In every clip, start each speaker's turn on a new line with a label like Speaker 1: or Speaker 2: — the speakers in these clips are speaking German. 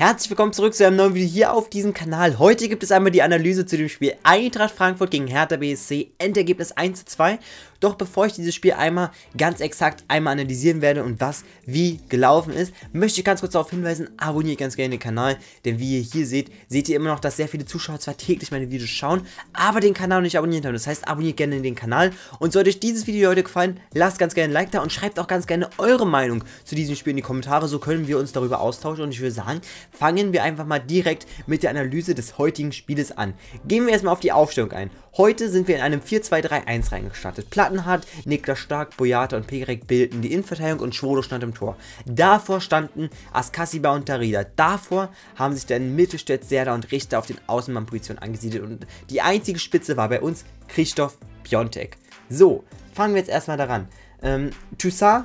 Speaker 1: Herzlich willkommen zurück zu einem neuen Video hier auf diesem Kanal. Heute gibt es einmal die Analyse zu dem Spiel Eintracht Frankfurt gegen Hertha BSC, Endergebnis 1 zu 2. Doch bevor ich dieses Spiel einmal ganz exakt einmal analysieren werde und was wie gelaufen ist, möchte ich ganz kurz darauf hinweisen, abonniert ganz gerne den Kanal, denn wie ihr hier seht, seht ihr immer noch, dass sehr viele Zuschauer zwar täglich meine Videos schauen, aber den Kanal nicht abonniert haben. Das heißt, abonniert gerne den Kanal und sollte euch dieses Video heute gefallen, lasst ganz gerne ein Like da und schreibt auch ganz gerne eure Meinung zu diesem Spiel in die Kommentare, so können wir uns darüber austauschen und ich würde sagen, fangen wir einfach mal direkt mit der Analyse des heutigen Spieles an. Gehen wir erstmal auf die Aufstellung ein. Heute sind wir in einem 4-2-3-1 reingestartet. Plattenhardt, Niklas Stark, Boyata und Pegarek bildeten die Innenverteidigung und Schwolo stand im Tor. Davor standen Askasiba und Tarida. Davor haben sich dann Mittelstädt, Serda und Richter auf den Außenbahnpositionen angesiedelt und die einzige Spitze war bei uns Christoph Piontek. So, fangen wir jetzt erstmal daran. Ähm, Toussaint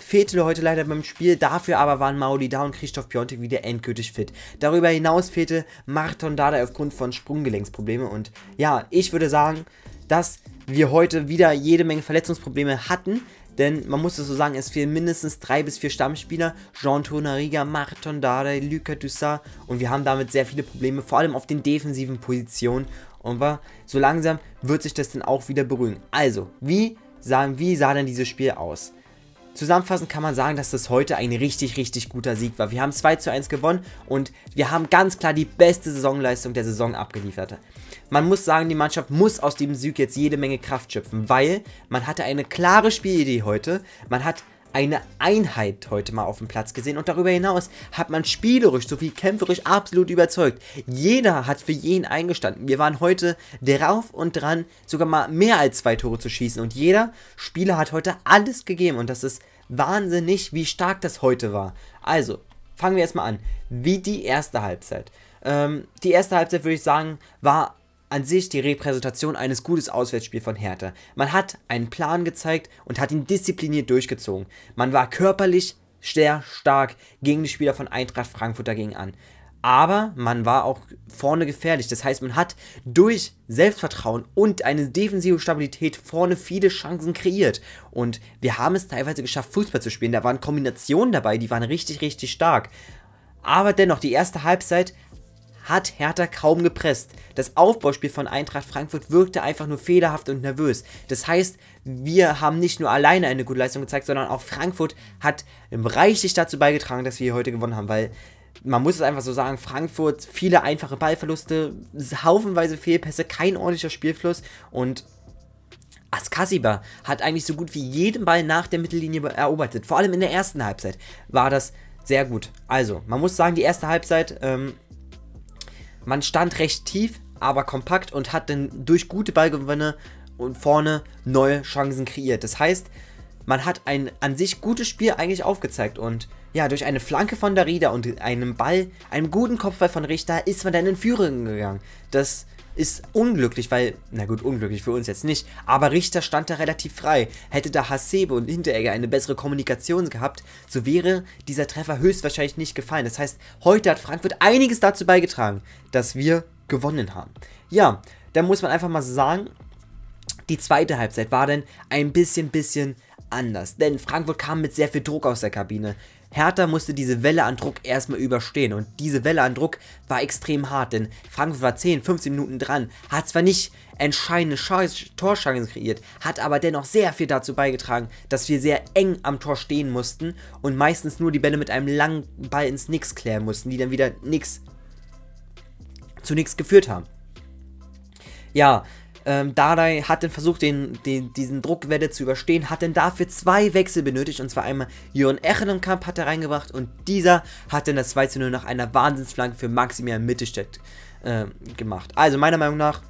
Speaker 1: fehlte heute leider beim Spiel, dafür aber waren Maoli da und Christoph Piontek wieder endgültig fit. Darüber hinaus fehlte Marton Dada aufgrund von Sprunggelenksproblemen und ja, ich würde sagen, dass wir heute wieder jede Menge Verletzungsprobleme hatten, denn man muss es so sagen, es fehlen mindestens drei bis vier Stammspieler. Jean Tonariga, Marton Dada, Luca Dussat und wir haben damit sehr viele Probleme, vor allem auf den defensiven Positionen. Und so langsam wird sich das dann auch wieder beruhigen. Also, wie, sahen, wie sah denn dieses Spiel aus? Zusammenfassend kann man sagen, dass das heute ein richtig, richtig guter Sieg war. Wir haben 2 zu 1 gewonnen und wir haben ganz klar die beste Saisonleistung der Saison abgeliefert. Man muss sagen, die Mannschaft muss aus dem Sieg jetzt jede Menge Kraft schöpfen, weil man hatte eine klare Spielidee heute. Man hat eine Einheit heute mal auf dem Platz gesehen und darüber hinaus hat man spielerisch sowie kämpferisch absolut überzeugt. Jeder hat für jeden eingestanden. Wir waren heute drauf und dran, sogar mal mehr als zwei Tore zu schießen und jeder Spieler hat heute alles gegeben und das ist wahnsinnig, wie stark das heute war. Also, fangen wir erstmal an. Wie die erste Halbzeit. Ähm, die erste Halbzeit, würde ich sagen, war an sich die Repräsentation eines gutes Auswärtsspiels von Hertha. Man hat einen Plan gezeigt und hat ihn diszipliniert durchgezogen. Man war körperlich sehr stark gegen die Spieler von Eintracht Frankfurt dagegen an. Aber man war auch vorne gefährlich. Das heißt, man hat durch Selbstvertrauen und eine defensive Stabilität vorne viele Chancen kreiert. Und wir haben es teilweise geschafft, Fußball zu spielen. Da waren Kombinationen dabei, die waren richtig, richtig stark. Aber dennoch, die erste Halbzeit hat Hertha kaum gepresst. Das Aufbauspiel von Eintracht Frankfurt wirkte einfach nur fehlerhaft und nervös. Das heißt, wir haben nicht nur alleine eine gute Leistung gezeigt, sondern auch Frankfurt hat reichlich dazu beigetragen, dass wir heute gewonnen haben, weil man muss es einfach so sagen, Frankfurt viele einfache Ballverluste, haufenweise Fehlpässe, kein ordentlicher Spielfluss und Askasiba hat eigentlich so gut wie jeden Ball nach der Mittellinie erobert. Vor allem in der ersten Halbzeit war das sehr gut. Also, man muss sagen, die erste Halbzeit ähm, man stand recht tief, aber kompakt und hat dann durch gute Ballgewinne und vorne neue Chancen kreiert. Das heißt, man hat ein an sich gutes Spiel eigentlich aufgezeigt und ja, durch eine Flanke von Darida und einem Ball, einem guten Kopfball von Richter ist man dann in Führung gegangen. Das ist unglücklich, weil, na gut, unglücklich für uns jetzt nicht, aber Richter stand da relativ frei. Hätte da Hasebe und Hinteregger eine bessere Kommunikation gehabt, so wäre dieser Treffer höchstwahrscheinlich nicht gefallen. Das heißt, heute hat Frankfurt einiges dazu beigetragen, dass wir gewonnen haben. Ja, da muss man einfach mal sagen, die zweite Halbzeit war dann ein bisschen, bisschen anders, denn Frankfurt kam mit sehr viel Druck aus der Kabine. Hertha musste diese Welle an Druck erstmal überstehen und diese Welle an Druck war extrem hart, denn Frankfurt war 10, 15 Minuten dran, hat zwar nicht entscheidende Torschancen kreiert, hat aber dennoch sehr viel dazu beigetragen, dass wir sehr eng am Tor stehen mussten und meistens nur die Bälle mit einem langen Ball ins Nix klären mussten, die dann wieder nix zu nichts geführt haben. Ja, ähm, Dardai hat dann versucht, den, den, diesen Druckwelle zu überstehen, hat dann dafür zwei Wechsel benötigt. Und zwar einmal Jürgen Echenkamp hat er reingebracht und dieser hat dann das 2 zu 0 nach einer Wahnsinnsflanke für Maximilian Mittelstädt äh, gemacht. Also meiner Meinung nach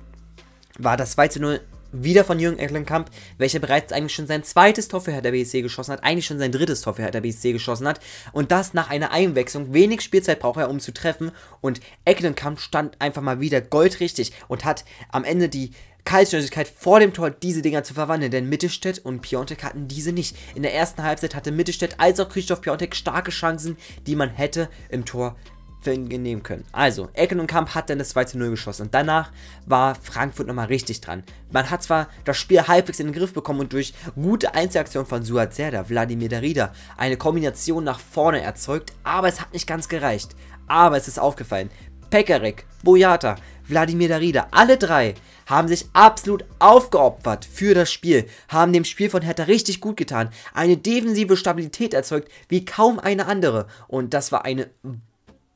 Speaker 1: war das 2 zu 0 wieder von Jürgen Ecklenkamp, welcher bereits eigentlich schon sein zweites Tor für Hertha BSC geschossen hat, eigentlich schon sein drittes Tor für Hertha BSC geschossen hat und das nach einer Einwechslung. Wenig Spielzeit braucht er, um zu treffen und Ecklenkamp stand einfach mal wieder goldrichtig und hat am Ende die Kaltschnäuzigkeit vor dem Tor diese Dinger zu verwandeln, denn Mittelstädt und Piontek hatten diese nicht. In der ersten Halbzeit hatte Mittelstädt als auch Christoph Piontek starke Chancen, die man hätte im Tor nehmen können. Also, Ecken und Kamp hat dann das 2 zu 0 geschossen und danach war Frankfurt nochmal richtig dran. Man hat zwar das Spiel halbwegs in den Griff bekommen und durch gute Einzelaktionen von Suat Serda, Wladimir Darida, eine Kombination nach vorne erzeugt, aber es hat nicht ganz gereicht. Aber es ist aufgefallen, Pekarek, Boyata, Wladimir Darida, alle drei haben sich absolut aufgeopfert für das Spiel, haben dem Spiel von Hertha richtig gut getan, eine defensive Stabilität erzeugt wie kaum eine andere und das war eine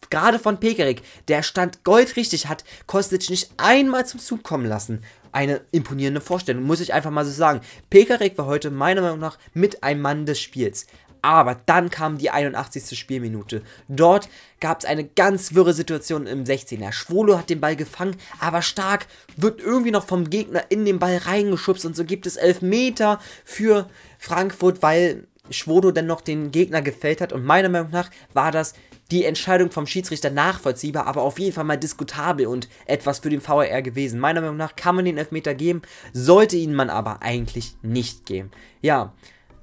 Speaker 1: gerade von Pekerik, der stand goldrichtig, hat Kostic nicht einmal zum Zug kommen lassen. Eine imponierende Vorstellung, muss ich einfach mal so sagen. Pekerik war heute meiner Meinung nach mit ein Mann des Spiels. Aber dann kam die 81. Spielminute. Dort gab es eine ganz wirre Situation im 16er. Schwolo hat den Ball gefangen, aber Stark wird irgendwie noch vom Gegner in den Ball reingeschubst und so gibt es Elfmeter für Frankfurt, weil Schwolo dann noch den Gegner gefällt hat. Und meiner Meinung nach war das die Entscheidung vom Schiedsrichter nachvollziehbar, aber auf jeden Fall mal diskutabel und etwas für den VAR gewesen. Meiner Meinung nach kann man den Elfmeter geben, sollte ihn man aber eigentlich nicht geben. Ja,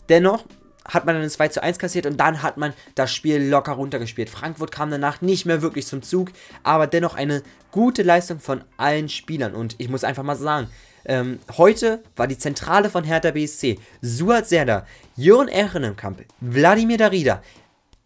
Speaker 1: dennoch hat man dann 2 zu 1 kassiert und dann hat man das Spiel locker runtergespielt. Frankfurt kam danach nicht mehr wirklich zum Zug, aber dennoch eine gute Leistung von allen Spielern. Und ich muss einfach mal sagen, ähm, heute war die Zentrale von Hertha BSC Suat Serdar, Jürgen Ehrenkamp, Wladimir Darida,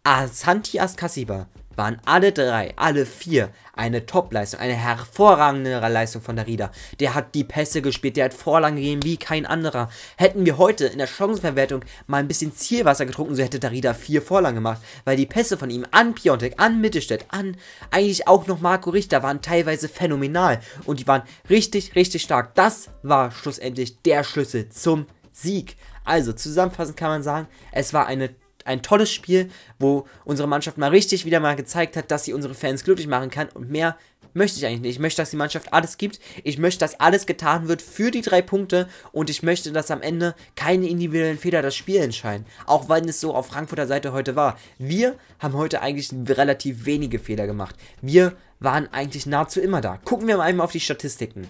Speaker 1: Asanti Askasiba, waren alle drei, alle vier eine Top-Leistung, eine hervorragende Leistung von der Rieder. Der hat die Pässe gespielt, der hat Vorlagen gegeben wie kein anderer. Hätten wir heute in der Chancenverwertung mal ein bisschen Zielwasser getrunken, so hätte der Rieder vier Vorlagen gemacht, weil die Pässe von ihm an Piontek, an Mittelstädt, an eigentlich auch noch Marco Richter waren teilweise phänomenal und die waren richtig, richtig stark. Das war schlussendlich der Schlüssel zum Sieg. Also zusammenfassend kann man sagen, es war eine ein tolles Spiel, wo unsere Mannschaft mal richtig wieder mal gezeigt hat, dass sie unsere Fans glücklich machen kann und mehr möchte ich eigentlich nicht. Ich möchte, dass die Mannschaft alles gibt. Ich möchte, dass alles getan wird für die drei Punkte und ich möchte, dass am Ende keine individuellen Fehler das Spiel entscheiden. Auch wenn es so auf Frankfurter Seite heute war. Wir haben heute eigentlich relativ wenige Fehler gemacht. Wir waren eigentlich nahezu immer da. Gucken wir mal einmal auf die Statistiken.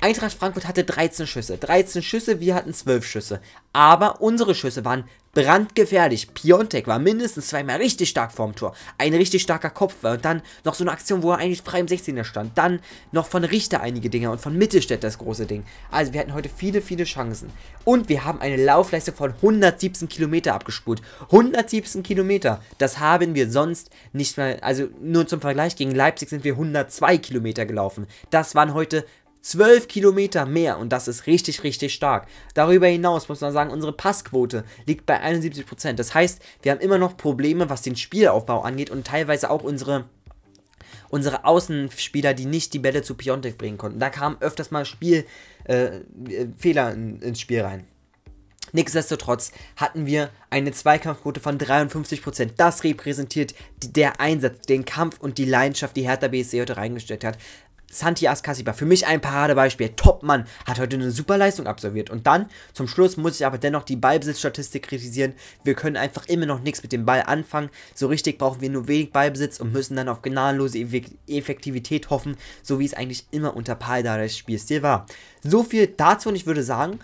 Speaker 1: Eintracht Frankfurt hatte 13 Schüsse. 13 Schüsse, wir hatten 12 Schüsse. Aber unsere Schüsse waren brandgefährlich. Piontek war mindestens zweimal richtig stark vorm Tor. Ein richtig starker Kopf war. Und dann noch so eine Aktion, wo er eigentlich frei im 16er stand. Dann noch von Richter einige Dinge und von Mittelstädt das große Ding. Also wir hatten heute viele, viele Chancen. Und wir haben eine Laufleistung von 117 Kilometer abgespult. 117 Kilometer. Das haben wir sonst nicht mal. Also nur zum Vergleich, gegen Leipzig sind wir 102 Kilometer gelaufen. Das waren heute 12 Kilometer mehr und das ist richtig, richtig stark. Darüber hinaus muss man sagen, unsere Passquote liegt bei 71%. Das heißt, wir haben immer noch Probleme, was den Spielaufbau angeht und teilweise auch unsere unsere Außenspieler, die nicht die Bälle zu Piontek bringen konnten. Da kamen öfters mal Spielfehler äh, in, ins Spiel rein. Nichtsdestotrotz hatten wir eine Zweikampfquote von 53%. Das repräsentiert die, der Einsatz, den Kampf und die Leidenschaft, die Hertha BSC heute reingesteckt hat. Santi Askasiba, für mich ein Paradebeispiel. Topmann, hat heute eine super Leistung absolviert. Und dann, zum Schluss, muss ich aber dennoch die Ballbesitzstatistik kritisieren. Wir können einfach immer noch nichts mit dem Ball anfangen. So richtig brauchen wir nur wenig Ballbesitz und müssen dann auf gnadenlose Effektivität hoffen, so wie es eigentlich immer unter Paradebeispiel Spielstil war. So viel dazu und ich würde sagen,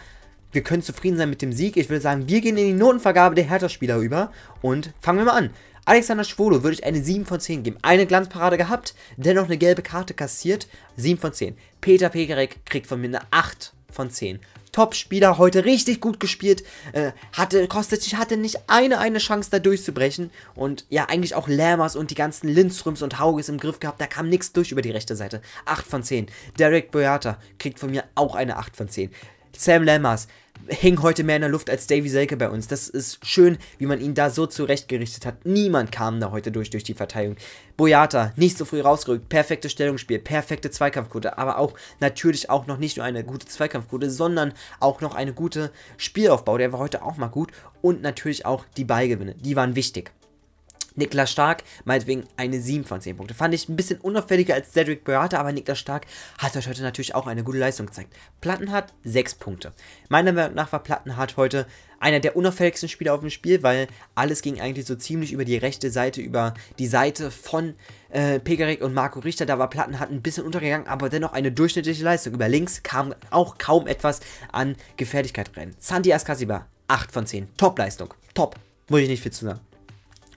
Speaker 1: wir können zufrieden sein mit dem Sieg. Ich würde sagen, wir gehen in die Notenvergabe der Hertha-Spieler über und fangen wir mal an. Alexander Schwolo würde ich eine 7 von 10 geben. Eine Glanzparade gehabt, dennoch eine gelbe Karte kassiert, 7 von 10. Peter Pekarek kriegt von mir eine 8 von 10. Top-Spieler, heute richtig gut gespielt, äh, hatte, Kostic hatte nicht eine, eine Chance da durchzubrechen und ja, eigentlich auch Lammers und die ganzen Lindströms und Hauges im Griff gehabt, da kam nichts durch über die rechte Seite. 8 von 10. Derek Boyata kriegt von mir auch eine 8 von 10. Sam Lammers hing heute mehr in der Luft als Davy Selke bei uns. Das ist schön, wie man ihn da so zurechtgerichtet hat. Niemand kam da heute durch, durch die Verteilung. Boyata, nicht so früh rausgerückt, perfektes Stellungsspiel, perfekte Zweikampfquote, aber auch natürlich auch noch nicht nur eine gute Zweikampfquote, sondern auch noch eine gute Spielaufbau, der war heute auch mal gut und natürlich auch die Ballgewinne, die waren wichtig. Niklas Stark, meinetwegen eine 7 von 10 Punkte. Fand ich ein bisschen unauffälliger als Cedric Beata, aber Niklas Stark hat euch heute natürlich auch eine gute Leistung gezeigt. Plattenhardt 6 Punkte. Meiner Meinung nach war Plattenhardt heute einer der unauffälligsten Spieler auf dem Spiel, weil alles ging eigentlich so ziemlich über die rechte Seite, über die Seite von äh, Pegarek und Marco Richter. Da war Plattenhardt ein bisschen untergegangen, aber dennoch eine durchschnittliche Leistung. Über links kam auch kaum etwas an Gefährlichkeit rein. Santi Askasiba 8 von 10. Top-Leistung. Top. Wollte ich nicht viel zu sagen.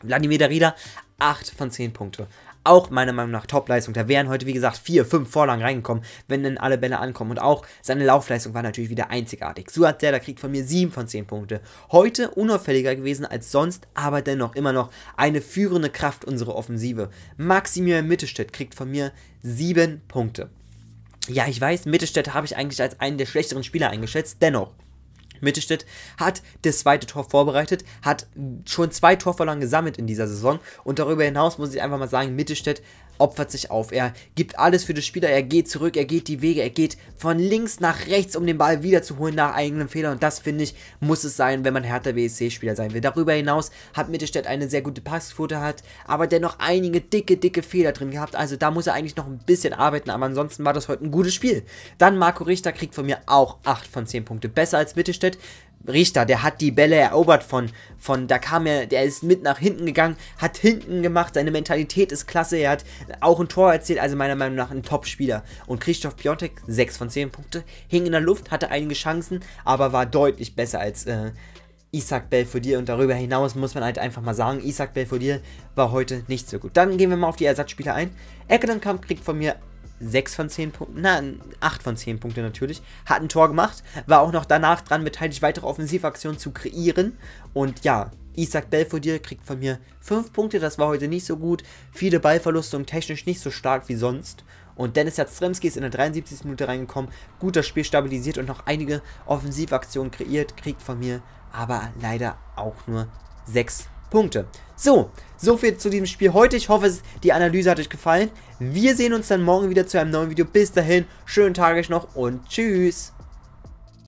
Speaker 1: Wladimir Darida, 8 von 10 Punkte. Auch meiner Meinung nach Topleistung. Da wären heute, wie gesagt, 4, 5 Vorlagen reingekommen, wenn dann alle Bälle ankommen. Und auch seine Laufleistung war natürlich wieder einzigartig. Suat Zelda kriegt von mir 7 von 10 Punkte. Heute unauffälliger gewesen als sonst, aber dennoch immer noch eine führende Kraft unserer Offensive. Maximilian Mittelstädt kriegt von mir 7 Punkte. Ja, ich weiß, Mittelstädt habe ich eigentlich als einen der schlechteren Spieler eingeschätzt, dennoch. Mittelstädt hat das zweite Tor vorbereitet, hat schon zwei Torverlagen gesammelt in dieser Saison und darüber hinaus muss ich einfach mal sagen, Mittelstädt opfert sich auf. Er gibt alles für das Spieler, er geht zurück, er geht die Wege, er geht von links nach rechts, um den Ball wiederzuholen nach eigenen Fehlern. Und das, finde ich, muss es sein, wenn man härter wsc spieler sein will. Darüber hinaus hat Mittelstädt eine sehr gute Passquote, hat aber dennoch einige dicke, dicke Fehler drin gehabt. Also da muss er eigentlich noch ein bisschen arbeiten, aber ansonsten war das heute ein gutes Spiel. Dann Marco Richter kriegt von mir auch 8 von 10 Punkte. Besser als Mittelstädt. Richter, der hat die Bälle erobert von, von, da kam er, der ist mit nach hinten gegangen, hat hinten gemacht, seine Mentalität ist klasse, er hat auch ein Tor erzielt, also meiner Meinung nach ein Top-Spieler. Und Christoph Piontek, 6 von 10 Punkte, hing in der Luft, hatte einige Chancen, aber war deutlich besser als äh, Isaac Belfodil und darüber hinaus muss man halt einfach mal sagen, Isaac Belfodil war heute nicht so gut. Dann gehen wir mal auf die Ersatzspieler ein. Eckland Kamp kriegt von mir 6 von 10 Punkten, nein, 8 von 10 Punkten natürlich, hat ein Tor gemacht, war auch noch danach dran beteiligt, weitere Offensivaktionen zu kreieren. Und ja, Isaac Belfodil kriegt von mir 5 Punkte, das war heute nicht so gut. Viele Ballverluste und technisch nicht so stark wie sonst. Und Dennis Jastremski ist in der 73. Minute reingekommen, gut das Spiel stabilisiert und noch einige Offensivaktionen kreiert, kriegt von mir aber leider auch nur 6 Punkte. Punkte. So, soviel zu diesem Spiel heute. Ich hoffe, die Analyse hat euch gefallen. Wir sehen uns dann morgen wieder zu einem neuen Video. Bis dahin, schönen Tag euch noch und tschüss.